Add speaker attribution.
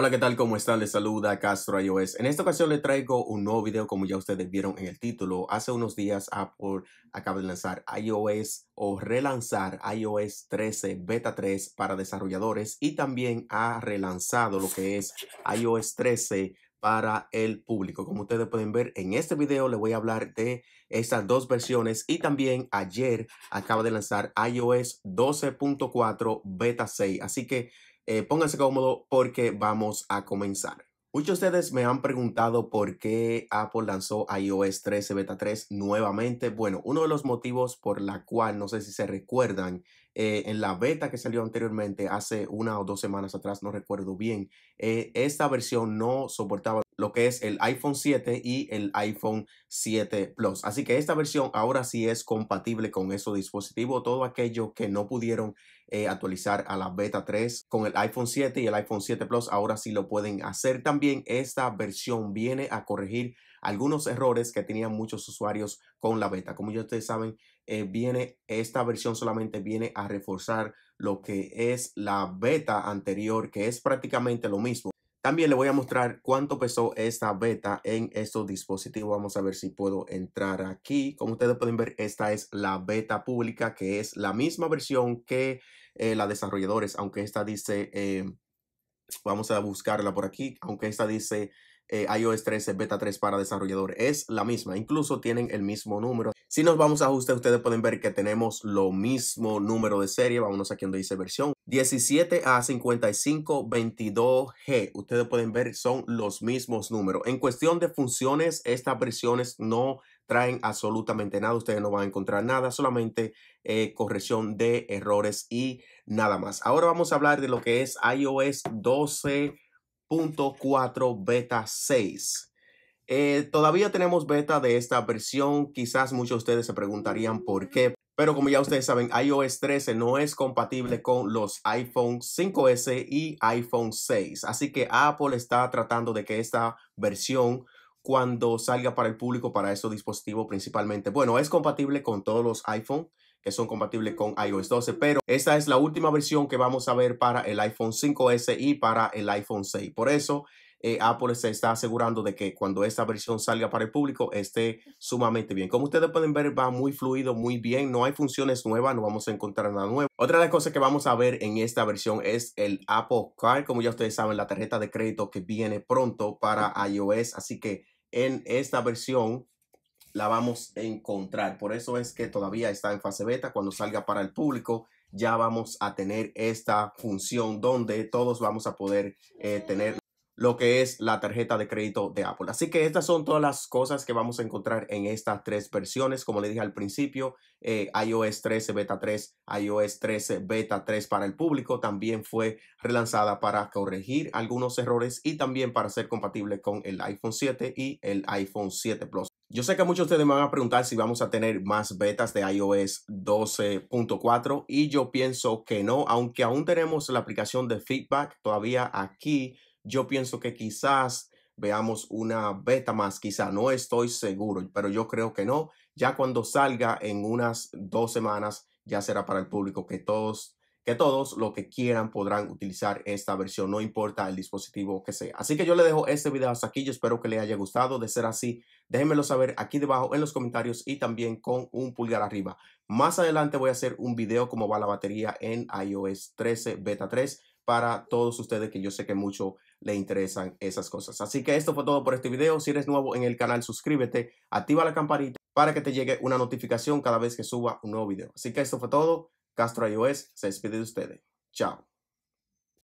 Speaker 1: Hola, ¿qué tal? ¿Cómo están? Les saluda Castro iOS. En esta ocasión les traigo un nuevo video, como ya ustedes vieron en el título. Hace unos días Apple acaba de lanzar iOS o relanzar iOS 13 Beta 3 para desarrolladores y también ha relanzado lo que es iOS 13 para el público. Como ustedes pueden ver en este video, les voy a hablar de estas dos versiones y también ayer acaba de lanzar iOS 12.4 Beta 6. Así que eh, pónganse cómodo porque vamos a comenzar. Muchos de ustedes me han preguntado por qué Apple lanzó iOS 13 Beta 3 nuevamente. Bueno, uno de los motivos por la cual, no sé si se recuerdan, eh, en la beta que salió anteriormente, hace una o dos semanas atrás, no recuerdo bien, eh, esta versión no soportaba lo que es el iPhone 7 y el iPhone 7 Plus. Así que esta versión ahora sí es compatible con esos dispositivos, todo aquello que no pudieron eh, actualizar a la beta 3 con el iPhone 7 y el iPhone 7 Plus, ahora sí lo pueden hacer también. Esta versión viene a corregir algunos errores que tenían muchos usuarios con la beta. Como ya ustedes saben, eh, viene esta versión solamente viene a reforzar lo que es la beta anterior, que es prácticamente lo mismo. También le voy a mostrar cuánto pesó esta beta en estos dispositivos. Vamos a ver si puedo entrar aquí. Como ustedes pueden ver, esta es la beta pública, que es la misma versión que eh, la desarrolladores, aunque esta dice, eh, vamos a buscarla por aquí, aunque esta dice eh, iOS 13 Beta 3 para desarrollador. Es la misma, incluso tienen el mismo número. Si nos vamos a ajuste, ustedes pueden ver que tenemos lo mismo número de serie. Vámonos aquí donde dice versión. 17 a 55, 22G. Ustedes pueden ver, son los mismos números. En cuestión de funciones, estas versiones no traen absolutamente nada. Ustedes no van a encontrar nada, solamente eh, corrección de errores y nada más. Ahora vamos a hablar de lo que es iOS 12.4 beta 6. Eh, todavía tenemos beta de esta versión. Quizás muchos de ustedes se preguntarían por qué. Pero como ya ustedes saben, iOS 13 no es compatible con los iPhone 5S y iPhone 6. Así que Apple está tratando de que esta versión cuando salga para el público para estos dispositivos principalmente. Bueno, es compatible con todos los iPhone que son compatibles con iOS 12, pero esta es la última versión que vamos a ver para el iPhone 5S y para el iPhone 6. Por eso eh, Apple se está asegurando de que cuando esta versión salga para el público esté sumamente bien. Como ustedes pueden ver, va muy fluido, muy bien. No hay funciones nuevas, no vamos a encontrar nada nuevo. Otra de las cosas que vamos a ver en esta versión es el Apple Card. Como ya ustedes saben, la tarjeta de crédito que viene pronto para iOS. Así que en esta versión la vamos a encontrar. Por eso es que todavía está en fase beta. Cuando salga para el público, ya vamos a tener esta función donde todos vamos a poder eh, tener lo que es la tarjeta de crédito de Apple. Así que estas son todas las cosas que vamos a encontrar en estas tres versiones. Como le dije al principio, eh, iOS 13 Beta 3, iOS 13 Beta 3 para el público también fue relanzada para corregir algunos errores y también para ser compatible con el iPhone 7 y el iPhone 7 Plus. Yo sé que muchos de ustedes me van a preguntar si vamos a tener más betas de iOS 12.4 y yo pienso que no, aunque aún tenemos la aplicación de feedback, todavía aquí yo pienso que quizás veamos una beta más, quizá no estoy seguro, pero yo creo que no. Ya cuando salga en unas dos semanas, ya será para el público que todos, que todos lo que quieran podrán utilizar esta versión, no importa el dispositivo que sea. Así que yo le dejo este video hasta aquí. Yo espero que le haya gustado. De ser así, déjenmelo saber aquí debajo en los comentarios y también con un pulgar arriba. Más adelante voy a hacer un video cómo va la batería en iOS 13 Beta 3 para todos ustedes que yo sé que mucho le interesan esas cosas. Así que esto fue todo por este video. Si eres nuevo en el canal, suscríbete, activa la campanita para que te llegue una notificación cada vez que suba un nuevo video. Así que esto fue todo. Castro iOS se despide de ustedes. Chao.